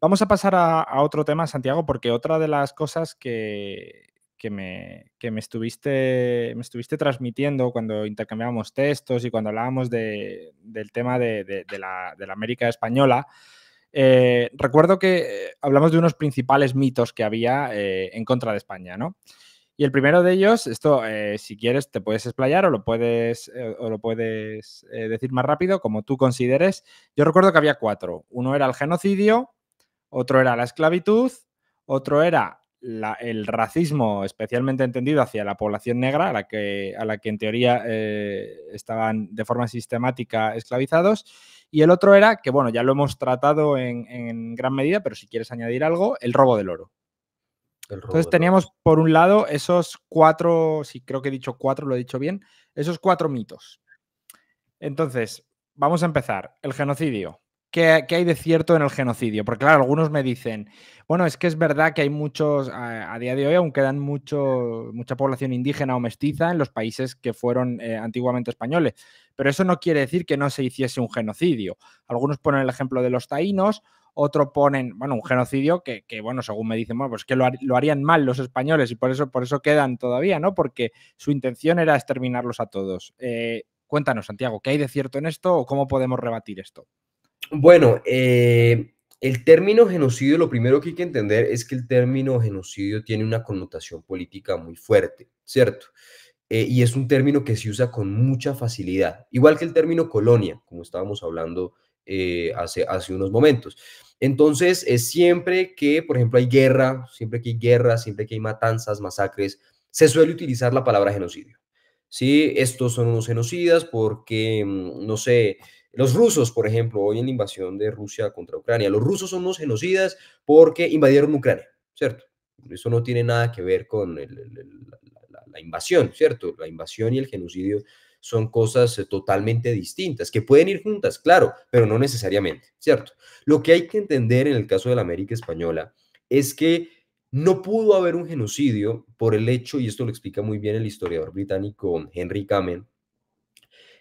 Vamos a pasar a, otro tema, Santiago, porque otra de las cosas que, me, me, estuviste, me estuviste transmitiendo cuando intercambiábamos textos y cuando hablábamos del tema de, la, América española. Eh, recuerdo que hablamos de unos principales mitos que había eh, en contra de España, ¿no? Y el primero de ellos, esto, eh, si quieres, te puedes explayar o lo puedes, o lo puedes decir más rápido, como tú consideres. Yo recuerdo que había cuatro. Uno era el genocidio, otro era la esclavitud, otro era el racismo especialmente entendido hacia la población negra, a la que, a la que en teoría eh, estaban de forma sistemática esclavizados. Y el otro era, que bueno, ya lo hemos tratado en, gran medida, pero si quieres añadir algo, el robo del oro. Entonces teníamos por un lado esos cuatro, si creo que he dicho cuatro, lo he dicho bien, esos cuatro mitos. Entonces, vamos a empezar. El genocidio. ¿qué, hay de cierto en el genocidio? Porque claro, algunos me dicen, bueno, es que es verdad que hay muchos, a, día de hoy aún quedan mucho, mucha población indígena o mestiza en los países que fueron eh, antiguamente españoles, pero eso no quiere decir que no se hiciese un genocidio. Algunos ponen el ejemplo de los taínos otro ponen, bueno, un genocidio que, bueno, según me dicen, bueno, pues que lo, harían mal los españoles y por eso, por eso quedan todavía, ¿no? Porque su intención era exterminarlos a todos. Eh, cuéntanos, Santiago, ¿qué hay de cierto en esto o cómo podemos rebatir esto? Bueno, eh, el término genocidio, lo primero que hay que entender es que el término genocidio tiene una connotación política muy fuerte, ¿cierto? Eh, y es un término que se usa con mucha facilidad, igual que el término colonia, como estábamos hablando eh, hace, hace unos momentos. Entonces, es siempre que, por ejemplo, hay guerra, siempre que hay guerra, siempre que hay matanzas, masacres, se suele utilizar la palabra genocidio. ¿sí? Estos son unos genocidas porque, mm, no sé, los rusos, por ejemplo, hoy en la invasión de Rusia contra Ucrania, los rusos son genocidas porque invadieron Ucrania, ¿cierto? Eso no tiene nada que ver con la, invasión, ¿cierto? La invasión y el genocidio son cosas eh, totalmente distintas, que pueden ir juntas, claro, pero no necesariamente, ¿cierto? Lo que hay que entender en el caso de la América Española es que no pudo haber un genocidio por el hecho, y esto lo explica muy bien el historiador británico Henry Kamen,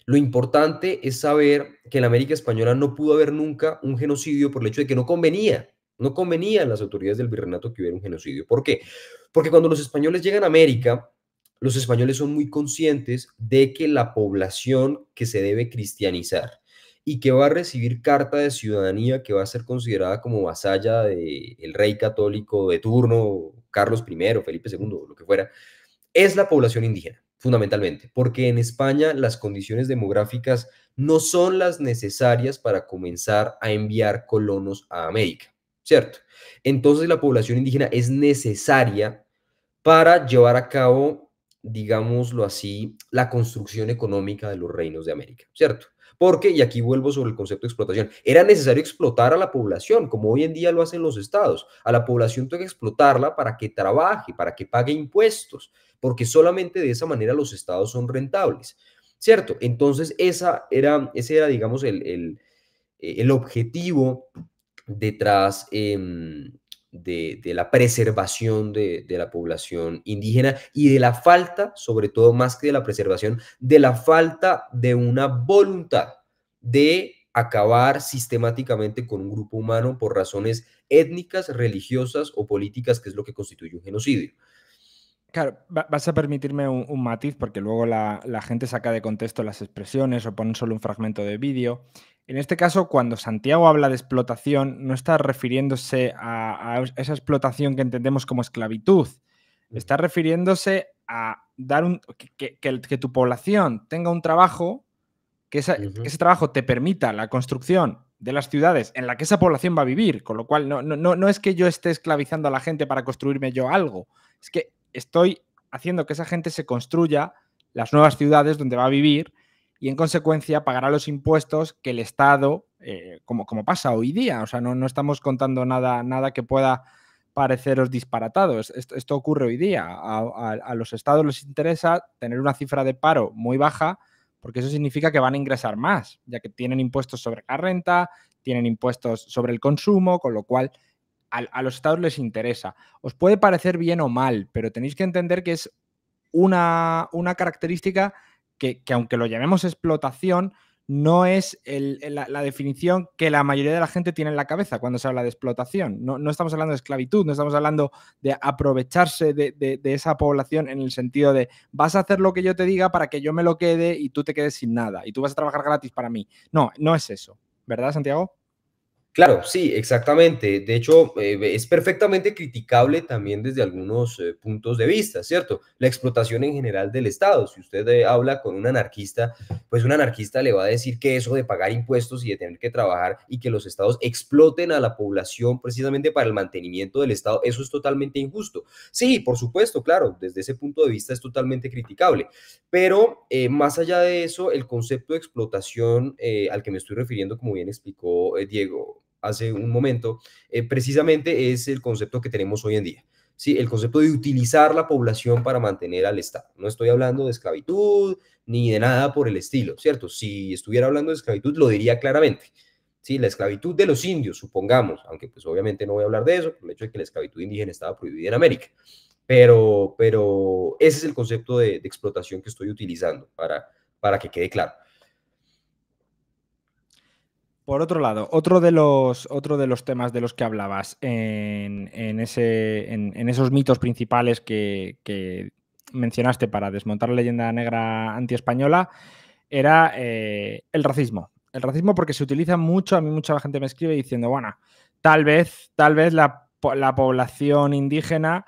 lo importante es saber que en América Española no pudo haber nunca un genocidio por el hecho de que no convenía, no convenía a las autoridades del virreinato que hubiera un genocidio. ¿Por qué? Porque cuando los españoles llegan a América, los españoles son muy conscientes de que la población que se debe cristianizar y que va a recibir carta de ciudadanía que va a ser considerada como vasalla del rey católico de turno, Carlos I, Felipe II, lo que fuera, es la población indígena fundamentalmente, porque en España las condiciones demográficas no son las necesarias para comenzar a enviar colonos a América, ¿cierto? Entonces la población indígena es necesaria para llevar a cabo, digámoslo así, la construcción económica de los reinos de América, ¿cierto? Porque, y aquí vuelvo sobre el concepto de explotación, era necesario explotar a la población, como hoy en día lo hacen los estados. A la población tengo que explotarla para que trabaje, para que pague impuestos, porque solamente de esa manera los estados son rentables, ¿cierto? Entonces, esa era, ese era, digamos, el, objetivo detrás em, de, la preservación de, la población indígena y de la falta, sobre todo más que de la preservación, de la falta de una voluntad de acabar sistemáticamente con un grupo humano por razones étnicas, religiosas o políticas, que es lo que constituye un genocidio. Claro, vas a permitirme un, matiz porque luego la, gente saca de contexto las expresiones o pone solo un fragmento de vídeo. En este caso, cuando Santiago habla de explotación, no está refiriéndose a, esa explotación que entendemos como esclavitud. Mm. Está refiriéndose a dar un, que, tu población tenga un trabajo, que, ese trabajo te permita la construcción de las ciudades en las que esa población va a vivir. Con lo cual, no, no, no es que yo esté esclavizando a la gente para construirme yo algo. Es que estoy haciendo que esa gente se construya las nuevas ciudades donde va a vivir y en consecuencia pagará los impuestos que el Estado, eh, como, como, pasa hoy día, o sea, no, no estamos contando nada, nada que pueda pareceros disparatados. Esto, ocurre hoy día. a, los estados les interesa tener una cifra de paro muy baja porque eso significa que van a ingresar más, ya que tienen impuestos sobre la renta, tienen impuestos sobre el consumo, con lo cual a, los estados les interesa. Os puede parecer bien o mal, pero tenéis que entender que es una, una característica que, aunque lo llamemos explotación, no es la, definición que la mayoría de la gente tiene en la cabeza cuando se habla de explotación. No, no estamos hablando de esclavitud, no estamos hablando de aprovecharse de, esa población en el sentido de vas a hacer lo que yo te diga para que yo me lo quede y tú te quedes sin nada y tú vas a trabajar gratis para mí. No, no es eso. ¿Verdad, Santiago? Claro, sí, exactamente. De hecho, eh, es perfectamente criticable también desde algunos eh, puntos de vista, ¿cierto? La explotación en general del Estado. Si usted eh, habla con un anarquista, pues un anarquista le va a decir que eso de pagar impuestos y de tener que trabajar y que los Estados exploten a la población precisamente para el mantenimiento del Estado, eso es totalmente injusto. Sí, por supuesto, claro, desde ese punto de vista es totalmente criticable. Pero más allá de eso, el concepto de explotación al que me estoy refiriendo, como bien explicó Diego, hace un momento, eh, precisamente es el concepto que tenemos hoy en día. ¿sí? El concepto de utilizar la población para mantener al Estado. No estoy hablando de esclavitud ni de nada por el estilo, ¿cierto? Si estuviera hablando de esclavitud, lo diría claramente. ¿sí? La esclavitud de los indios, supongamos, aunque pues obviamente no voy a hablar de eso, por el hecho de que la esclavitud indígena estaba prohibida en América. Pero, pero ese es el concepto de, de explotación que estoy utilizando para, para que quede claro. Por otro lado, otro de los, de los temas de los que hablabas en, ese, en, esos mitos principales que, mencionaste para desmontar la leyenda negra antiespañola era eh, el racismo. El racismo porque se utiliza mucho, a mí mucha gente me escribe diciendo, bueno, tal vez, tal vez la, la población indígena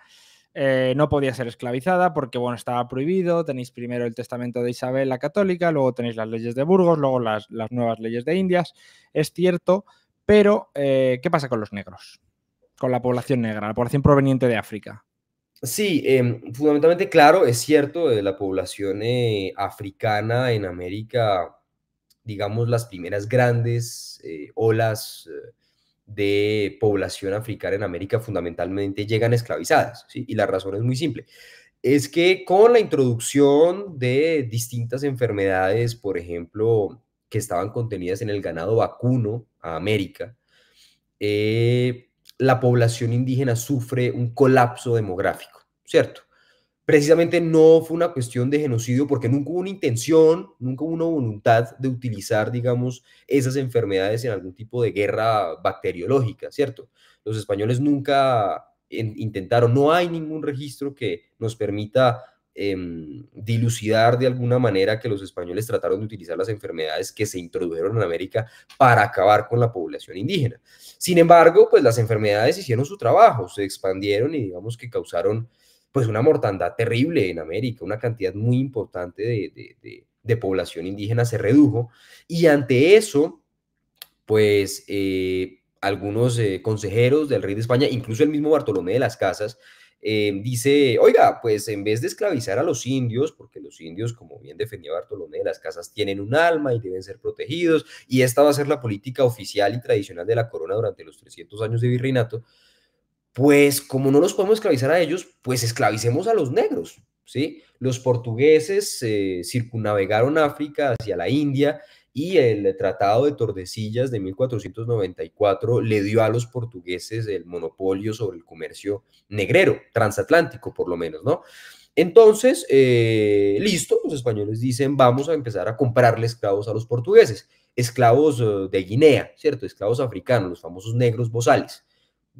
eh, no podía ser esclavizada porque, bueno, estaba prohibido. Tenéis primero el testamento de Isabel la Católica, luego tenéis las leyes de Burgos, luego las, las nuevas leyes de Indias, es cierto, pero eh, ¿qué pasa con los negros? Con la población negra, la población proveniente de África. Sí, em, fundamentalmente, claro, es cierto, eh, la población africana en América, digamos, las primeras grandes olas de población africana en América fundamentalmente llegan esclavizadas. Y la razón es muy simple. Es que con la introducción de distintas enfermedades, por ejemplo, que estaban contenidas en el ganado vacuno a América, eh, la población indígena sufre un colapso demográfico, ¿cierto? precisamente no fue una cuestión de genocidio porque nunca hubo una intención, nunca hubo una voluntad de utilizar, digamos, esas enfermedades en algún tipo de guerra bacteriológica, ¿cierto? Los españoles nunca intentaron, no hay ningún registro que nos permita em, dilucidar de alguna manera que los españoles trataron de utilizar las enfermedades que se introdujeron en América para acabar con la población indígena. Sin embargo, pues las enfermedades hicieron su trabajo, se expandieron y digamos que causaron pues una mortandad terrible en América, una cantidad muy importante de, población indígena se redujo y ante eso, pues eh, algunos eh, consejeros del rey de España, incluso el mismo Bartolomé de las Casas, eh, dice, oiga, pues en vez de esclavizar a los indios, porque los indios, como bien defendía Bartolomé de las Casas, tienen un alma y deben ser protegidos, y esta va a ser la política oficial y tradicional de la corona durante los 300 años de virreinato, pues como no los podemos esclavizar a ellos, pues esclavicemos a los negros, ¿sí? Los portugueses eh, circunnavegaron África hacia la India y el Tratado de Tordesillas de 1494 le dio a los portugueses el monopolio sobre el comercio negrero, transatlántico por lo menos, ¿no? Entonces, eh, listo, los españoles dicen, vamos a empezar a comprarle esclavos a los portugueses, esclavos eh, de Guinea, ¿cierto? Esclavos africanos, los famosos negros bozales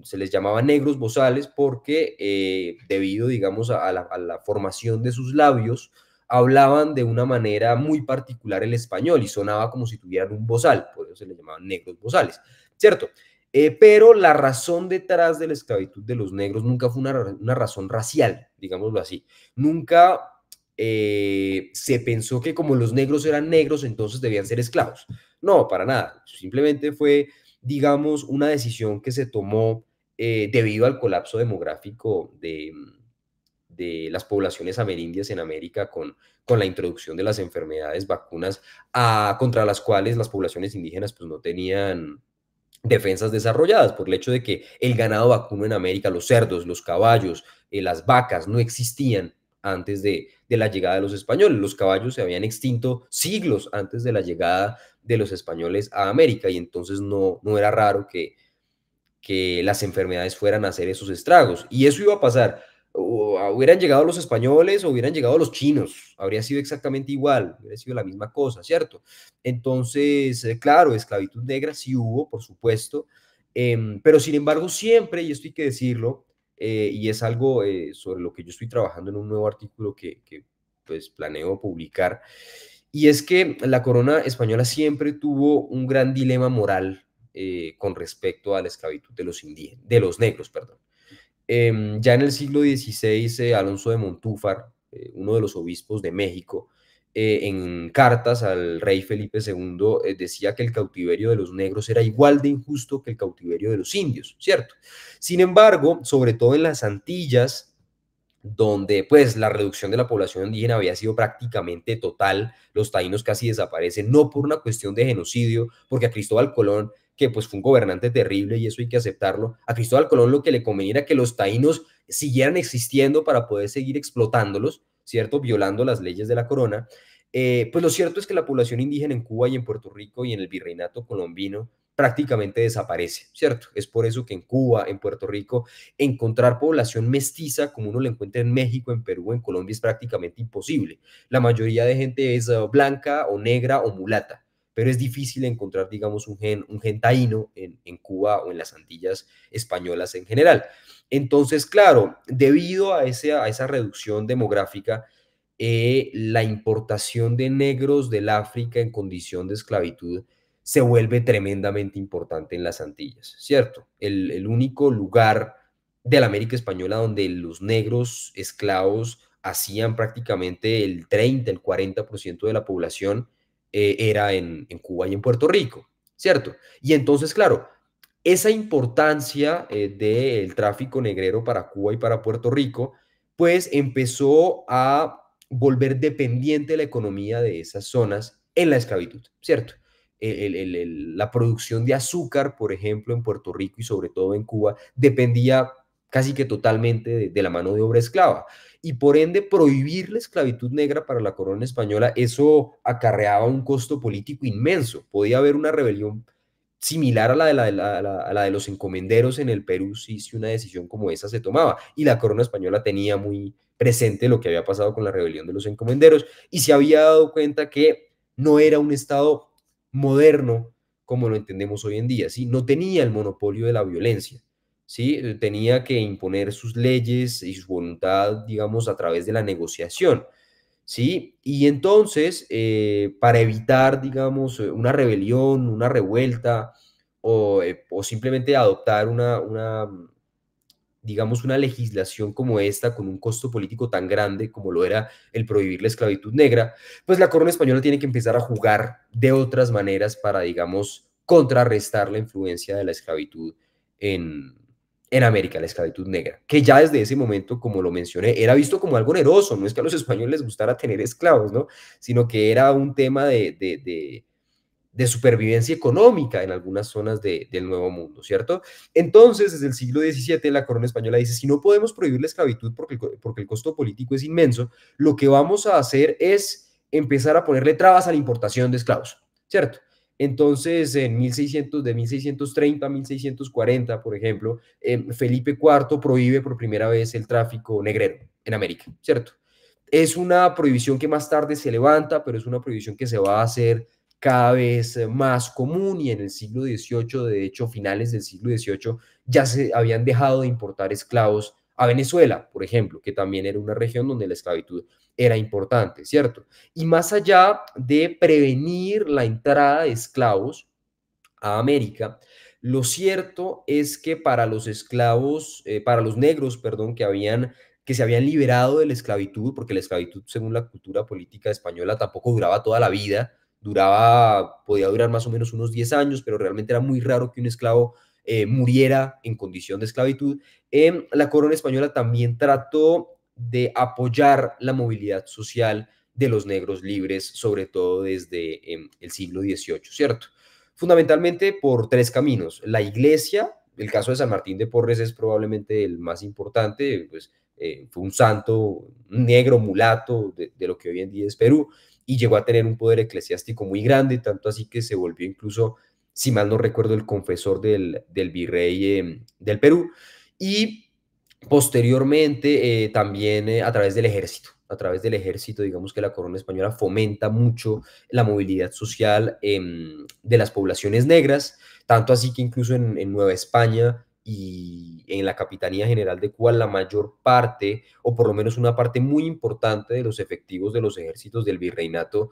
se les llamaba negros bozales porque eh, debido, digamos, a la, formación de sus labios, hablaban de una manera muy particular el español y sonaba como si tuvieran un bozal, por eso se les llamaban negros bozales, ¿cierto? Eh, pero la razón detrás de la esclavitud de los negros nunca fue una, una razón racial, digámoslo así. Nunca eh, se pensó que como los negros eran negros, entonces debían ser esclavos. No, para nada. Simplemente fue digamos, una decisión que se tomó eh, debido al colapso demográfico de, de las poblaciones amerindias en América con, con la introducción de las enfermedades, vacunas, a, ah, contra las cuales las poblaciones indígenas pues, no tenían defensas desarrolladas por el hecho de que el ganado vacuno en América, los cerdos, los caballos, eh, las vacas no existían antes de, de, la llegada de los españoles. Los caballos se habían extinto siglos antes de la llegada de los españoles a América y entonces no, no era raro que, que las enfermedades fueran a hacer esos estragos. Y eso iba a pasar. O hubieran llegado los españoles o hubieran llegado los chinos, habría sido exactamente igual, hubiera sido la misma cosa, ¿cierto? Entonces, eh, claro, esclavitud negra sí hubo, por supuesto, em, pero sin embargo siempre, y esto hay que decirlo, eh, y es algo eh, sobre lo que yo estoy trabajando en un nuevo artículo que, que pues planeo publicar, y es que la corona española siempre tuvo un gran dilema moral eh, con respecto a la esclavitud de los, indígenas, de los negros. Perdón. Em, ya en el siglo XVI, eh, Alonso de Montúfar, eh, uno de los obispos de México, en cartas al rey Felipe II decía que el cautiverio de los negros era igual de injusto que el cautiverio de los indios, ¿cierto? Sin embargo, sobre todo en las Antillas, donde pues la reducción de la población indígena había sido prácticamente total, los taínos casi desaparecen, no por una cuestión de genocidio, porque a Cristóbal Colón, que pues fue un gobernante terrible y eso hay que aceptarlo, a Cristóbal Colón lo que le convenía era que los taínos siguieran existiendo para poder seguir explotándolos, ¿cierto? Violando las leyes de la corona. Eh, pues lo cierto es que la población indígena en Cuba y en Puerto Rico y en el virreinato colombino prácticamente desaparece, ¿cierto? Es por eso que en Cuba, en Puerto Rico, encontrar población mestiza como uno la encuentra en México, en Perú, en Colombia es prácticamente imposible. La mayoría de gente es eh, blanca o negra o mulata, pero es difícil encontrar, digamos, un gen, taíno en, Cuba o en las Antillas españolas en general. Entonces, claro, debido a, esa reducción demográfica, eh, la importación de negros del África en condición de esclavitud se vuelve tremendamente importante en las Antillas, ¿cierto? El, único lugar de la América Española donde los negros esclavos hacían prácticamente el 30, el 40% de la población eh, era en, Cuba y en Puerto Rico, ¿cierto? Y entonces, claro, esa importancia eh, del tráfico negrero para Cuba y para Puerto Rico, pues empezó a volver dependiente la economía de esas zonas en la esclavitud, ¿cierto? la producción de azúcar, por ejemplo, en Puerto Rico y sobre todo en Cuba, dependía casi que totalmente de, la mano de obra esclava. Y por ende, prohibir la esclavitud negra para la corona española, eso acarreaba un costo político inmenso. Podía haber una rebelión similar a la de, la, de los encomenderos en el Perú si una decisión como esa se tomaba. Y la corona española tenía muy presente lo que había pasado con la rebelión de los encomenderos y se había dado cuenta que no era un Estado moderno como lo entendemos hoy en día, ¿sí? No tenía el monopolio de la violencia, ¿sí? Eh, tenía que imponer sus leyes y su voluntad, digamos, a través de la negociación, ¿sí? Y entonces, eh, para evitar, digamos, eh, una rebelión, una revuelta o, simplemente adoptar una digamos, una legislación como esta, con un costo político tan grande como lo era el prohibir la esclavitud negra, pues la corona española tiene que empezar a jugar de otras maneras para, digamos, contrarrestar la influencia de la esclavitud en, América, la esclavitud negra, que ya desde ese momento, como lo mencioné, era visto como algo oneroso, no es que a los españoles les gustara tener esclavos, ¿no? Sino que era un tema de de supervivencia económica en algunas zonas del Nuevo Mundo, ¿cierto? Entonces, desde el siglo XVII, la corona española dice, si no podemos prohibir la esclavitud porque el, porque el costo político es inmenso, lo que vamos a hacer es empezar a ponerle trabas a la importación de esclavos, ¿cierto? Entonces, en 1600, de 1630 a 1640, por ejemplo, eh, Felipe IV prohíbe por primera vez el tráfico negrero en América, ¿cierto? Es una prohibición que más tarde se levanta, pero es una prohibición que se va a hacer cada vez eh, más común y en el siglo XVIII, de hecho finales del siglo XVIII, ya se habían dejado de importar esclavos a Venezuela, por ejemplo, que también era una región donde la esclavitud era importante, ¿cierto? Y más allá de prevenir la entrada de esclavos a América, lo cierto es que para los esclavos, eh, para los negros, perdón, que habían que se habían liberado de la esclavitud, porque la esclavitud, según la cultura política española, tampoco duraba toda la vida, duraba, podía durar más o menos unos 10 años, pero realmente era muy raro que un esclavo eh, muriera en condición de esclavitud. Em, la corona española también trató de apoyar la movilidad social de los negros libres, sobre todo desde em, el siglo XVIII, ¿cierto? Fundamentalmente por tres caminos. La iglesia, el caso de San Martín de Porres es probablemente el más importante, pues eh, fue un santo negro, mulato, de lo que hoy en día es Perú, y llegó a tener un poder eclesiástico muy grande, tanto así que se volvió incluso, si mal no recuerdo, el confesor del, virrey eh, del Perú. Y posteriormente eh, también eh, a través del ejército a través del ejército, digamos que la corona española fomenta mucho la movilidad social em, de las poblaciones negras, tanto así que incluso en Nueva España y en la Capitanía General de Cuba la mayor parte, o por lo menos una parte muy importante de los efectivos de los ejércitos del virreinato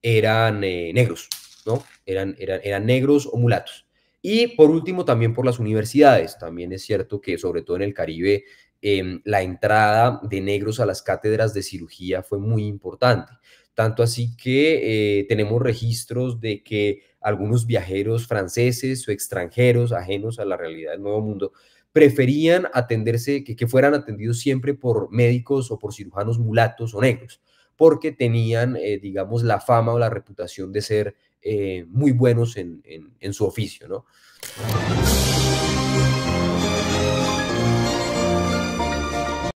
eran eh, negros, ¿no? Eran, eran, eran negros o mulatos. Y por último, también por las universidades. También es cierto que, sobre todo en el Caribe, em, la entrada de negros a las cátedras de cirugía fue muy importante. Tanto así que eh, tenemos registros de que algunos viajeros franceses o extranjeros ajenos a la realidad del Nuevo Mundo preferían atenderse, que, fueran atendidos siempre por médicos o por cirujanos mulatos o negros, porque tenían, eh, digamos, la fama o la reputación de ser eh, muy buenos en, en, su oficio, ¿no?